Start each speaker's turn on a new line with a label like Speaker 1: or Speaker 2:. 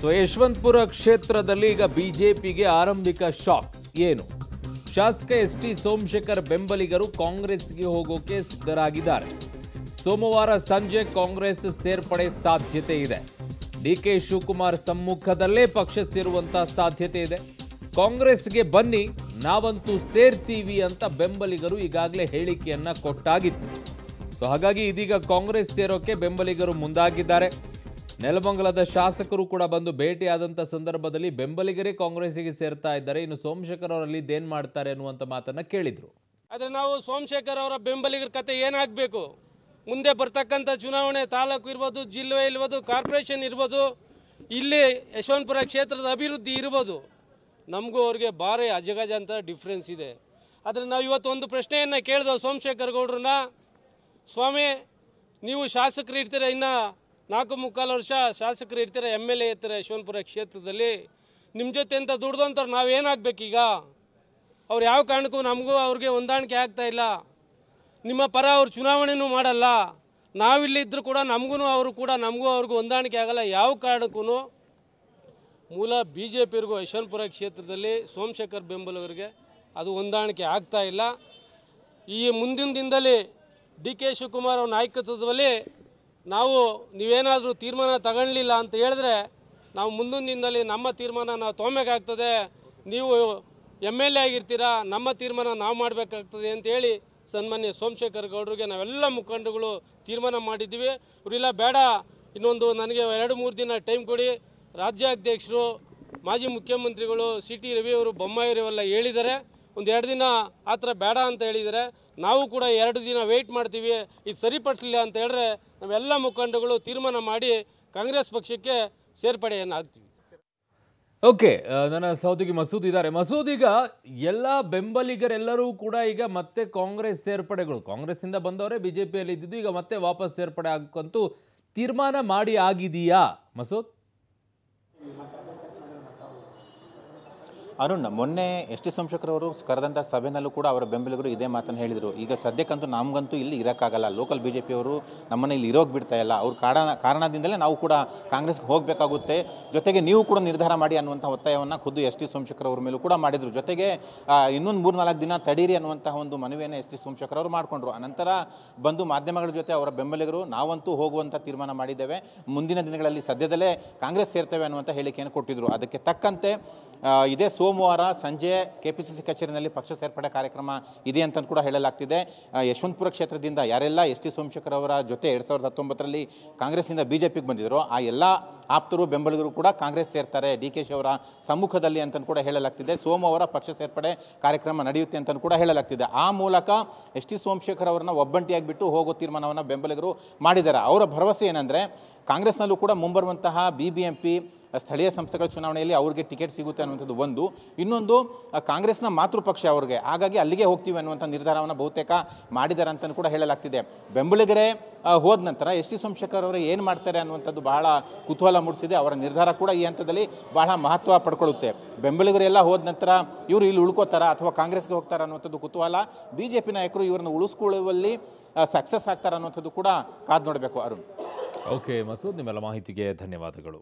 Speaker 1: so Yeshwanthpur ಕ್ಷೇತ್ರದಲ್ಲಿ ಈಗ ಬಿಜೆಪಿಗೆ ಆರಂಭಿಕ ಶಾಕ್ ಏನು ಶಾಸಕ ಎಸ್ ಟಿ ಸೋಮಶೇಖರ್ ಬೆಂಬಲಿಗರು ಕಾಂಗ್ರೆಸ್ಗೆ ಹೋಗೋಕೆ ಸಿದ್ಧರಾಗಿದ್ದಾರೆ ಸೋಮವಾರ ಸಂಜೆ ಕಾಂಗ್ರೆಸ್ ಸೇರ್ಪಡೆ ಸಾಧ್ಯತೆ ಇದೆ ಡಿ ಕೆ ಶಿವಕುಮಾರ್ ಸಮ್ಮುಖದಲ್ಲೇ ಪಕ್ಷ ಸೇರುವಂತಹ ಸಾಧ್ಯತೆ ಇದೆ ಕಾಂಗ್ರೆಸ್ಗೆ ಬನ್ನಿ ನಾವಂತೂ ಸೇರ್ತೀವಿ ಅಂತ ಬೆಂಬಲಿಗರು ಈಗಾಗಲೇ ಹೇಳಿಕೆಯನ್ನ ಕೊಟ್ಟಾಗಿತ್ತು ಸೊ ಹಾಗಾಗಿ ಇದೀಗ ಕಾಂಗ್ರೆಸ್ ಸೇರೋಕೆ ಬೆಂಬಲಿಗರು ಮುಂದಾಗಿದ್ದಾರೆ ನೆಲಮಂಗಲದ ಶಾಸಕರು ಕೂಡ ಬಂದು ಭೇಟಿಯಾದಂಥ ಸಂದರ್ಭದಲ್ಲಿ ಬೆಂಬಲಿಗರೇ ಕಾಂಗ್ರೆಸ್ಸಿಗೆ ಸೇರ್ತಾ ಇದ್ದಾರೆ ಇನ್ನು ಸೋಮಶೇಖರ್ ಅವರಲ್ಲಿ ಇದೇನು ಮಾಡ್ತಾರೆ ಅನ್ನುವಂಥ ಮಾತನ್ನು ಕೇಳಿದರು
Speaker 2: ಆದರೆ ನಾವು ಸೋಮಶೇಖರ್ ಅವರ ಬೆಂಬಲಿಗರ ಕತೆ ಏನಾಗಬೇಕು ಮುಂದೆ ಬರ್ತಕ್ಕಂಥ ಚುನಾವಣೆ ತಾಲೂಕು ಇರ್ಬೋದು ಜಿಲ್ಲೆ ಇರ್ಬೋದು ಕಾರ್ಪೊರೇಷನ್ ಇರ್ಬೋದು ಇಲ್ಲಿ ಯಶವಂತಪುರ ಕ್ಷೇತ್ರದ ಅಭಿವೃದ್ಧಿ ಇರ್ಬೋದು ನಮಗೂ ಅವ್ರಿಗೆ ಭಾರಿ ಅಂತ ಡಿಫ್ರೆನ್ಸ್ ಇದೆ ಆದರೆ ನಾವು ಇವತ್ತು ಒಂದು ಪ್ರಶ್ನೆಯನ್ನು ಕೇಳಿದೆವು ಸೋಮಶೇಖರ್ ಗೌಡ್ರನ್ನ ಸ್ವಾಮಿ ನೀವು ಶಾಸಕರು ಇರ್ತೀರ ಇನ್ನು ನಾಲ್ಕು ಮುಕ್ಕಾಲು ವರ್ಷ ಶಾಸಕರು ಇರ್ತಾರೆ ಎಮ್ ಎಲ್ ಎ ಇರ್ತಾರೆ ಯಶವಂತಪುರ ಕ್ಷೇತ್ರದಲ್ಲಿ ನಿಮ್ಮ ಜೊತೆ ಅಂತ ದುಡ್ದಂಥವ್ರು ನಾವೇನಾಗಬೇಕೀಗ ಅವ್ರು ಯಾವ ಕಾರಣಕ್ಕೂ ನಮಗೂ ಅವ್ರಿಗೆ ಹೊಂದಾಣಿಕೆ ಇಲ್ಲ ನಿಮ್ಮ ಪರ ಅವ್ರು ಚುನಾವಣೆನೂ ಮಾಡಲ್ಲ ನಾವಿಲ್ಲಿದ್ದರೂ ಕೂಡ ನಮಗೂ ಅವರು ಕೂಡ ನಮಗೂ ಅವ್ರಿಗೂ ಹೊಂದಾಣಿಕೆ ಆಗಲ್ಲ ಯಾವ ಕಾರಣಕ್ಕೂ ಮೂಲ ಬಿ ಜೆ ಪಿರಿಗೂ ಯಶವಂತಪುರ ಕ್ಷೇತ್ರದಲ್ಲಿ ಸೋಮಶೇಖರ್ ಬೆಂಬಲವರಿಗೆ ಅದು ಹೊಂದಾಣಿಕೆ ಆಗ್ತಾ ಇಲ್ಲ ಈ ಮುಂದಿನ ದಿನದಲ್ಲಿ ಡಿ ಕೆ ಶಿವಕುಮಾರ್ ಅವ್ರ ನಾಯಕತ್ವದಲ್ಲಿ ನಾವು ನೀವೇನಾದರೂ ತೀರ್ಮಾನ ತಗೊಳ್ಳಲಿಲ್ಲ ಅಂತ ಹೇಳಿದ್ರೆ ನಾವು ಮುಂದಿನ ದಿನದಲ್ಲಿ ನಮ್ಮ ತೀರ್ಮಾನ ನಾವು ತೊಗೊಬೇಕಾಗ್ತದೆ ನೀವು ಎಮ್ ಎಲ್ ಎ ಆಗಿರ್ತೀರಾ ನಮ್ಮ ತೀರ್ಮಾನ ನಾವು ಮಾಡಬೇಕಾಗ್ತದೆ ಅಂತೇಳಿ ಸನ್ಮಾನ್ಯ ಸೋಮಶೇಖರ್ ಗೌಡ್ರಿಗೆ ನಾವೆಲ್ಲ ಮುಖಂಡಗಳು ತೀರ್ಮಾನ ಮಾಡಿದ್ದೀವಿ ಇವರಿಲ್ಲ ಬೇಡ ಇನ್ನೊಂದು ನನಗೆ ಎರಡು ಮೂರು ದಿನ ಟೈಮ್ ಕೊಡಿ ರಾಜ್ಯಾಧ್ಯಕ್ಷರು ಮಾಜಿ ಮುಖ್ಯಮಂತ್ರಿಗಳು ಸಿ ಟಿ ರವಿಯವರು ಬೊಮ್ಮಾಯಿಯವರೆಲ್ಲ ಹೇಳಿದ್ದಾರೆ ಒಂದು ಎರಡು ದಿನ ಆ ಥರ ಬೇಡ ಅಂತ ಹೇಳಿದ್ದಾರೆ ನಾವು ಕೂಡ ಎರಡು ದಿನ ವೆಯ್ಟ್ ಮಾಡ್ತೀವಿ ಇದು ಸರಿಪಡಿಸಲಿಲ್ಲ ಅಂತ ಹೇಳಿದ್ರೆ ನಾವೆಲ್ಲ ಮುಖಂಡಗಳು ತೀರ್ಮಾನ ಮಾಡಿ ಕಾಂಗ್ರೆಸ್ ಪಕ್ಷಕ್ಕೆ ಸೇರ್ಪಡೆಯನ್ನು ಆಗ್ತೀವಿ
Speaker 1: ಓಕೆ ನನ್ನ ಸೌದಿಗೆ ಮಸೂದ್ ಇದ್ದಾರೆ ಮಸೂದ್ ಈಗ ಎಲ್ಲ ಬೆಂಬಲಿಗರೆಲ್ಲರೂ ಕೂಡ ಈಗ ಮತ್ತೆ ಕಾಂಗ್ರೆಸ್ ಸೇರ್ಪಡೆಗಳು ಕಾಂಗ್ರೆಸ್ನಿಂದ ಬಂದವರೇ ಬಿ ಜೆ ಇದ್ದಿದ್ದು ಈಗ ಮತ್ತೆ ವಾಪಸ್ ಸೇರ್ಪಡೆ ಆಗಕ್ಕಂತೂ ತೀರ್ಮಾನ ಮಾಡಿ ಆಗಿದೆಯಾ ಮಸೂದ್
Speaker 3: ಅರುಣ್ ಮೊನ್ನೆ ಎಸ್ ಟಿ ಅವರು ಕರೆದಂಥ ಸಭೆಯಲ್ಲೂ ಕೂಡ ಅವರ ಬೆಂಬಲಿಗರು ಇದೇ ಮಾತನ್ನು ಹೇಳಿದರು ಈಗ ಸದ್ಯಕ್ಕಂತೂ ನಮಗಂತೂ ಇಲ್ಲಿ ಇರೋಕ್ಕಾಗಲ್ಲ ಲೋಕಲ್ ಬಿ ಜೆ ಪಿಯವರು ನಮ್ಮನ್ನು ಇಲ್ಲಿ ಇರೋಗಿ ಬಿಡ್ತಾ ಇಲ್ಲ ಅವ್ರ ಕಾರಣ ಕಾರಣದಿಂದಲೇ ನಾವು ಕೂಡ ಕಾಂಗ್ರೆಸ್ಗೆ ಹೋಗಬೇಕಾಗುತ್ತೆ ಜೊತೆಗೆ ನೀವು ಕೂಡ ನಿರ್ಧಾರ ಮಾಡಿ ಅನ್ನುವಂಥ ಒತ್ತಾಯವನ್ನು ಖುದ್ದು ಎಸ್ ಟಿ ಸೋಮಶೇಖರ್ ಅವ್ರ ಮೇಲೂ ಕೂಡ ಮಾಡಿದರು ಜೊತೆಗೆ ಇನ್ನೊಂದು ಮೂರು ನಾಲ್ಕು ದಿನ ತಡೀರಿ ಅನ್ನುವಂಥ ಒಂದು ಮನವಿಯನ್ನು ಎಸ್ ಟಿ ಸೋಮಶೇಖರ್ ಅವರು ಮಾಡಿಕೊಂಡ್ರು ಅನಂತರ ಬಂದು ಮಾಧ್ಯಮಗಳ ಜೊತೆ ಅವರ ಬೆಂಬಲಿಗರು ನಾವಂತೂ ಹೋಗುವಂಥ ತೀರ್ಮಾನ ಮಾಡಿದ್ದೇವೆ ಮುಂದಿನ ದಿನಗಳಲ್ಲಿ ಸದ್ಯದಲ್ಲೇ ಕಾಂಗ್ರೆಸ್ ಸೇರ್ತೇವೆ ಅನ್ನುವಂಥ ಹೇಳಿಕೆಯನ್ನು ಕೊಟ್ಟಿದ್ರು ಅದಕ್ಕೆ ತಕ್ಕಂತೆ ಇದೇ ಸೋ ಸೋಮವಾರ ಸಂಜೆ ಕೆ ಪಿ ಸಿ ಸಿ ಕಚೇರಿನಲ್ಲಿ ಪಕ್ಷ ಸೇರ್ಪಡೆ ಕಾರ್ಯಕ್ರಮ ಇದೆ ಅಂತ ಕೂಡ ಹೇಳಲಾಗ್ತಿದೆ ಯಶವಂತಪುರ ಕ್ಷೇತ್ರದಿಂದ ಯಾರೆಲ್ಲ ಎಸ್ ಟಿ ಸೋಮಶೇಖರ್ ಅವರ ಜೊತೆ ಎರಡು ಸಾವಿರದ ಹತ್ತೊಂಬತ್ತರಲ್ಲಿ ಕಾಂಗ್ರೆಸ್ನಿಂದ ಬಿ ಜೆ ಪಿಗೆ ಬಂದಿದ್ರು ಆ ಎಲ್ಲ ಆಪ್ತರು ಬೆಂಬಲಿಗರು ಕೂಡ ಕಾಂಗ್ರೆಸ್ ಸೇರ್ತಾರೆ ಡಿ ಕೆ ಶಿವರ ಅವರ ಸಮ್ಮುಖದಲ್ಲಿ ಅಂತ ಕೂಡ ಹೇಳಲಾಗ್ತಿದೆ ಸೋಮವಾರ ಪಕ್ಷ ಸೇರ್ಪಡೆ ಕಾರ್ಯಕ್ರಮ ನಡೆಯುತ್ತೆ ಅಂತ ಕೂಡ ಹೇಳಲಾಗ್ತಿದೆ ಆ ಮೂಲಕ ಎಸ್ ಟಿ ಸೋಮಶೇಖರ್ ಅವರನ್ನ ಒಬ್ಬಂಟಿಯಾಗಿಬಿಟ್ಟು ಬಿಟ್ಟು ಹೋಗೋ ತೀರ್ಮಾನವನ್ನು ಬೆಂಬಲಿಗರು ಮಾಡಿದ್ದಾರೆ ಅವರ ಭರವಸೆ ಏನಂದರೆ ಕಾಂಗ್ರೆಸ್ನಲ್ಲೂ ಕೂಡ ಮುಂಬರುವಂತಹ ಬಿ ಬಿ ಎಂ ಪಿ ಸ್ಥಳೀಯ ಸಂಸ್ಥೆಗಳ ಚುನಾವಣೆಯಲ್ಲಿ ಅವ್ರಿಗೆ ಟಿಕೆಟ್ ಸಿಗುತ್ತೆ ಅನ್ನುವಂಥದ್ದು ಒಂದು ಇನ್ನೊಂದು ಕಾಂಗ್ರೆಸ್ನ ಮಾತೃಪಕ್ಷ ಅವ್ರಿಗೆ ಹಾಗಾಗಿ ಅಲ್ಲಿಗೆ ಹೋಗ್ತೀವಿ ಅನ್ನುವಂಥ ನಿರ್ಧಾರವನ್ನು ಬಹುತೇಕ ಮಾಡಿದ್ದಾರೆ ಅಂತಲೂ ಕೂಡ ಹೇಳಲಾಗ್ತಿದೆ ಬೆಂಬಲಿಗರೆ ಹೋದ ನಂತರ ಎಸ್ ಟಿ ಸೋಮಶೇಖರ್ ಅವರು ಏನು ಮಾಡ್ತಾರೆ ಅನ್ನುವಂಥದ್ದು ಬಹಳ ಕುತೂಹಲ ಮೂಡಿಸಿದೆ ಅವರ ನಿರ್ಧಾರ ಕೂಡ ಈ ಹಂತದಲ್ಲಿ ಬಹಳ ಮಹತ್ವ ಪಡ್ಕೊಳ್ಳುತ್ತೆ ಬೆಂಬಲಿಗರೆಲ್ಲ ಹೋದ ನಂತರ ಇವರು ಇಲ್ಲಿ ಉಳ್ಕೋತಾರಾ ಅಥವಾ ಕಾಂಗ್ರೆಸ್ಗೆ ಹೋಗ್ತಾರ ಅನ್ನುವಂಥದ್ದು ಕುತೂಹಲ ಬಿ ಜೆ ಪಿ ನಾಯಕರು ಇವರನ್ನು ಉಳಿಸ್ಕೊಳ್ಳುವಲ್ಲಿ ಸಕ್ಸಸ್ ಆಗ್ತಾರ ಅನ್ನುವಂಥದ್ದು ಕೂಡ ಕಾದು ನೋಡಬೇಕು ಅರುಣ್
Speaker 1: ಓಕೆ ಮಸೂದ್ ನಿಮ್ಮೆಲ್ಲ ಮಾಹಿತಿಗೆ ಧನ್ಯವಾದಗಳು